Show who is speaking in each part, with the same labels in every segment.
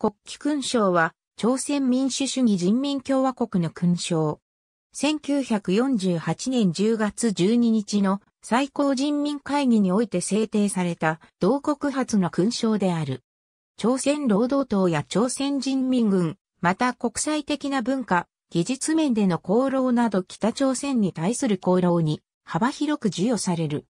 Speaker 1: 国旗勲章は、朝鮮民主主義人民共和国の勲章。1948年10月12日の最高人民会議において制定された同国初の勲章である。朝鮮労働党や朝鮮人民軍、また国際的な文化、技術面での功労など北朝鮮に対する功労に幅広く授与される。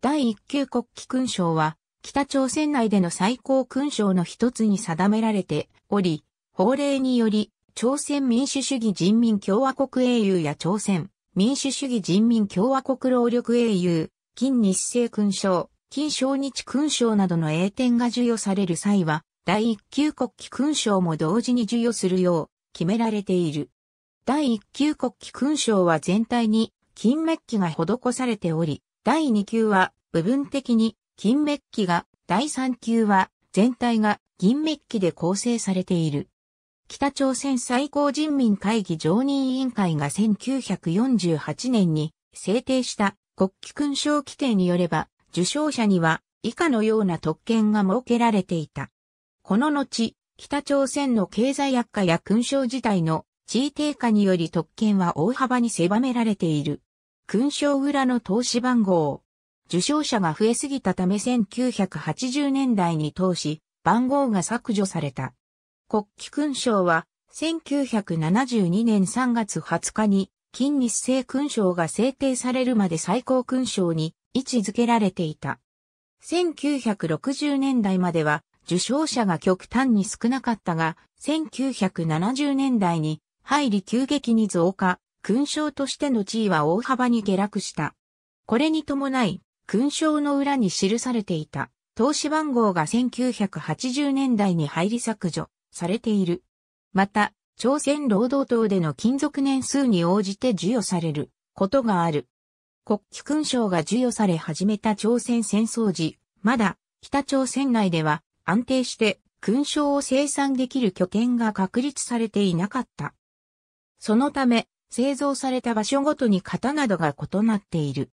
Speaker 1: 第1級国旗勲章は北朝鮮内での最高勲章の一つに定められており、法令により、朝鮮民主主義人民共和国英雄や朝鮮民主主義人民共和国労力英雄、金日成勲章、金正日勲章などの英典が授与される際は、第一級国旗勲章も同時に授与するよう決められている。第一級国旗勲章は全体に金メッキが施されており、第二級は部分的に金メッキが、第3級は、全体が銀メッキで構成されている。北朝鮮最高人民会議常任委員会が1948年に制定した国旗勲章規定によれば、受章者には以下のような特権が設けられていた。この後、北朝鮮の経済悪化や勲章自体の地位低下により特権は大幅に狭められている。勲章裏の投資番号、受賞者が増えすぎたため1980年代に通し、番号が削除された。国旗勲章は、1972年3月20日に、金日成勲章が制定されるまで最高勲章に位置づけられていた。1960年代までは、受賞者が極端に少なかったが、1970年代に入り急激に増加、勲章としての地位は大幅に下落した。これに伴い、勲章の裏に記されていた投資番号が1980年代に入り削除されている。また、朝鮮労働党での勤続年数に応じて授与されることがある。国旗勲章が授与され始めた朝鮮戦争時、まだ北朝鮮内では安定して勲章を生産できる拠点が確立されていなかった。そのため、製造された場所ごとに型などが異なっている。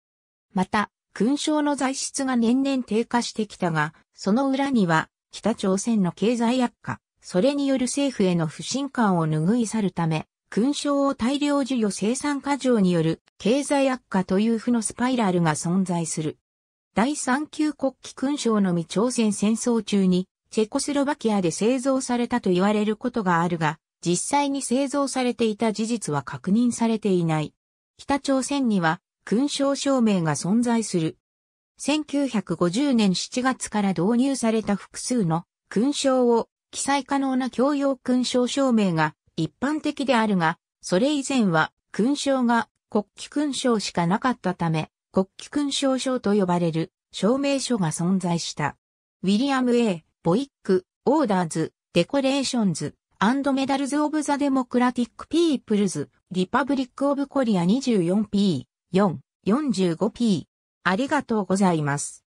Speaker 1: また、勲章の材質が年々低下してきたが、その裏には、北朝鮮の経済悪化、それによる政府への不信感を拭い去るため、勲章を大量授与生産過剰による経済悪化という負のスパイラルが存在する。第3級国旗勲章のみ朝鮮戦争中に、チェコスロバキアで製造されたと言われることがあるが、実際に製造されていた事実は確認されていない。北朝鮮には勲章証明が存在する。1950年7月から導入された複数の勲章を記載可能な教養勲章証明が一般的であるが、それ以前は勲章が国旗勲章しかなかったため、国旗勲章証と呼ばれる証明書が存在した。ウィリアム・ A・ ボイック、オーダーズ、デコレーションズ、アンドメダルズ・オブ・ザ・デモクラティック・ピープルズ、リパブリック・オブ・コリア 24P。445P。ありがとうございます。